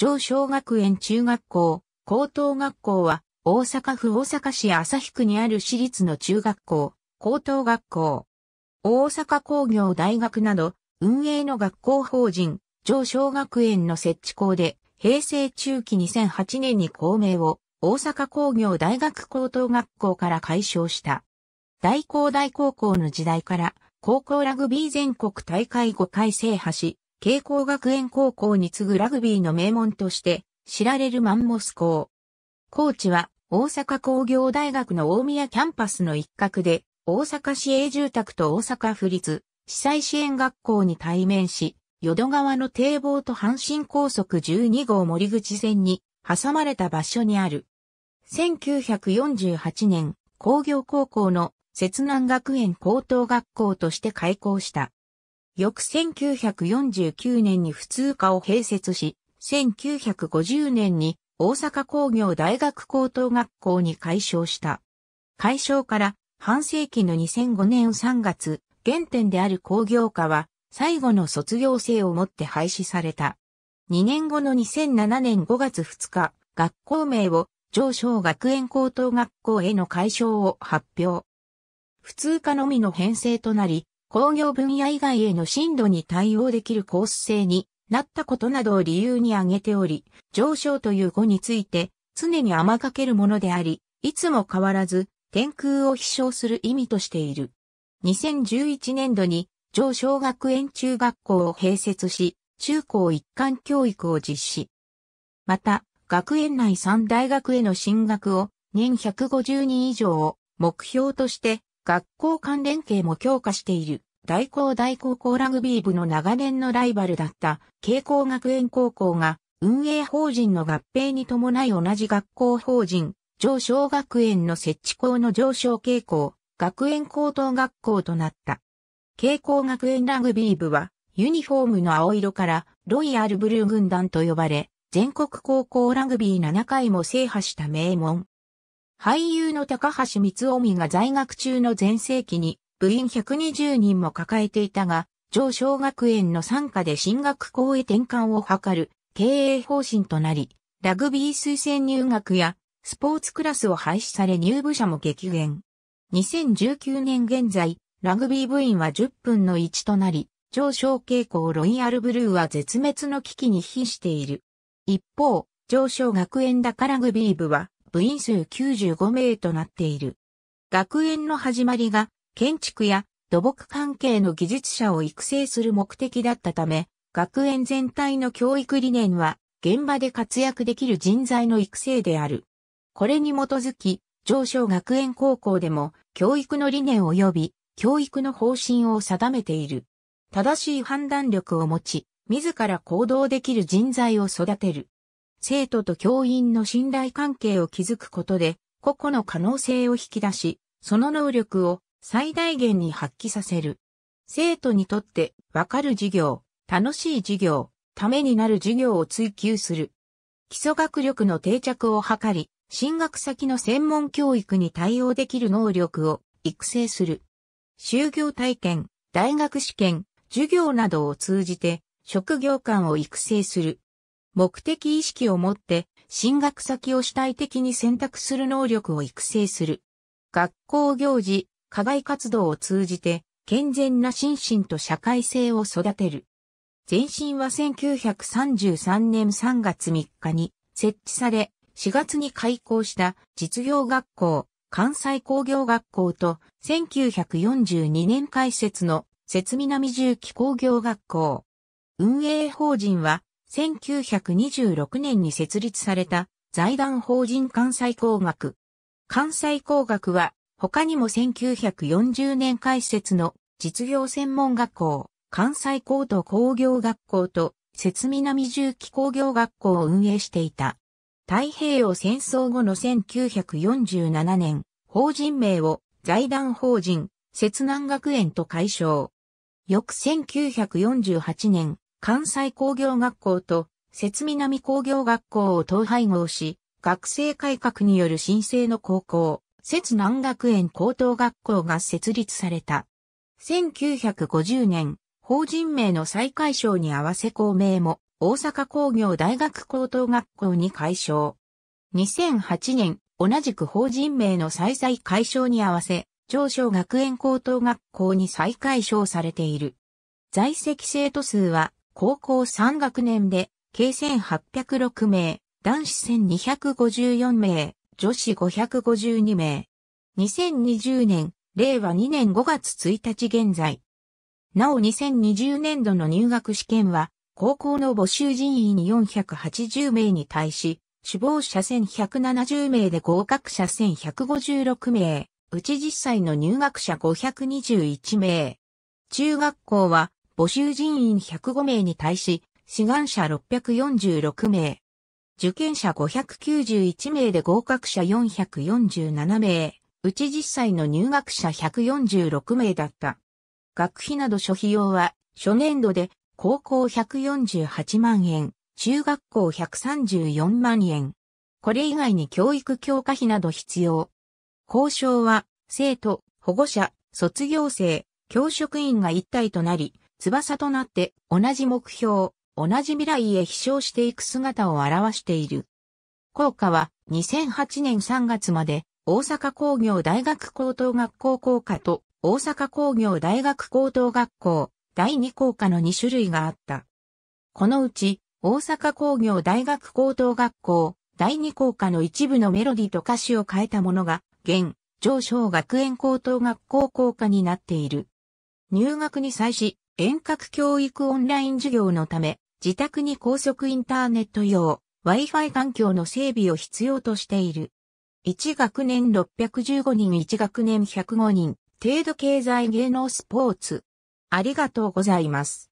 上小学園中学校、高等学校は、大阪府大阪市旭区にある私立の中学校、高等学校。大阪工業大学など、運営の学校法人、上小学園の設置校で、平成中期2008年に校名を、大阪工業大学高等学校から解消した。大工大高校の時代から、高校ラグビー全国大会5回制覇し、慶光学園高校に次ぐラグビーの名門として知られるマンモス校。コーチは大阪工業大学の大宮キャンパスの一角で大阪市営住宅と大阪府立被災支援学校に対面し、淀川の堤防と阪神高速12号森口線に挟まれた場所にある。1948年、工業高校の摂南学園高等学校として開校した。翌1949年に普通科を併設し、1950年に大阪工業大学高等学校に改称した。改称から半世紀の2005年3月、原点である工業科は最後の卒業生をもって廃止された。2年後の2007年5月2日、学校名を上昇学園高等学校への解消を発表。普通科のみの編成となり、工業分野以外への進度に対応できるコース性になったことなどを理由に挙げており、上昇という語について常に甘かけるものであり、いつも変わらず天空を飛翔する意味としている。2011年度に上昇学園中学校を併設し、中高一貫教育を実施。また、学園内3大学への進学を年150人以上を目標として学校間連携も強化している。大高大高校ラグビー部の長年のライバルだった慶光学園高校が運営法人の合併に伴い同じ学校法人上昇学園の設置校の上昇傾向学園高等学校となった。慶光学園ラグビー部はユニフォームの青色からロイヤルブルー軍団と呼ばれ全国高校ラグビー7回も制覇した名門俳優の高橋光臣が在学中の前世紀に部員120人も抱えていたが、上小学園の参加で進学校へ転換を図る経営方針となり、ラグビー推薦入学やスポーツクラスを廃止され入部者も激減。2019年現在、ラグビー部員は10分の1となり、上昇傾向ロイヤルブルーは絶滅の危機に瀕している。一方、上昇学園高ラグビー部は、部員数95名となっている。学園の始まりが建築や土木関係の技術者を育成する目的だったため、学園全体の教育理念は現場で活躍できる人材の育成である。これに基づき、上昇学園高校でも教育の理念及び教育の方針を定めている。正しい判断力を持ち、自ら行動できる人材を育てる。生徒と教員の信頼関係を築くことで、個々の可能性を引き出し、その能力を最大限に発揮させる。生徒にとってわかる授業、楽しい授業、ためになる授業を追求する。基礎学力の定着を図り、進学先の専門教育に対応できる能力を育成する。就業体験、大学試験、授業などを通じて職業観を育成する。目的意識を持って進学先を主体的に選択する能力を育成する。学校行事、課外活動を通じて健全な心身と社会性を育てる。前身は1933年3月3日に設置され、4月に開校した実業学校、関西工業学校と1942年開設の節南重機工業学校。運営法人は1926年に設立された財団法人関西工学。関西工学は他にも1940年開設の実業専門学校、関西高等工業学校と節南重機工業学校を運営していた。太平洋戦争後の1947年、法人名を財団法人、節南学園と解消。翌1948年、関西工業学校と、摂南工業学校を統廃合し、学生改革による新生の高校、摂南学園高等学校が設立された。1950年、法人名の再解消に合わせ校名も、大阪工業大学高等学校に解消。2008年、同じく法人名の再々解消に合わせ、上昇学園高等学校に再解消されている。在籍生徒数は高校3学年で、計1806名、男子1254名、女子552名。2020年、令和2年5月1日現在。なお2020年度の入学試験は、高校の募集人員480名に対し、志望者1170名で合格者1156名、うち実際の入学者521名。中学校は、募集人員105名に対し、志願者646名。受験者591名で合格者447名、うち実際の入学者146名だった。学費など諸費用は、初年度で高校148万円、中学校134万円。これ以外に教育強化費など必要。交渉は、生徒、保護者、卒業生、教職員が一体となり、翼となって同じ目標、同じ未来へ飛翔していく姿を表している。校歌は2008年3月まで大阪工業大学高等学校校歌と大阪工業大学高等学校第2校歌の2種類があった。このうち大阪工業大学高等学校第2校歌の一部のメロディと歌詞を変えたものが現上昇学園高等学校校歌になっている。入学に際し、遠隔教育オンライン授業のため、自宅に高速インターネット用 Wi-Fi 環境の整備を必要としている。1学年615人、1学年105人、程度経済芸能スポーツ。ありがとうございます。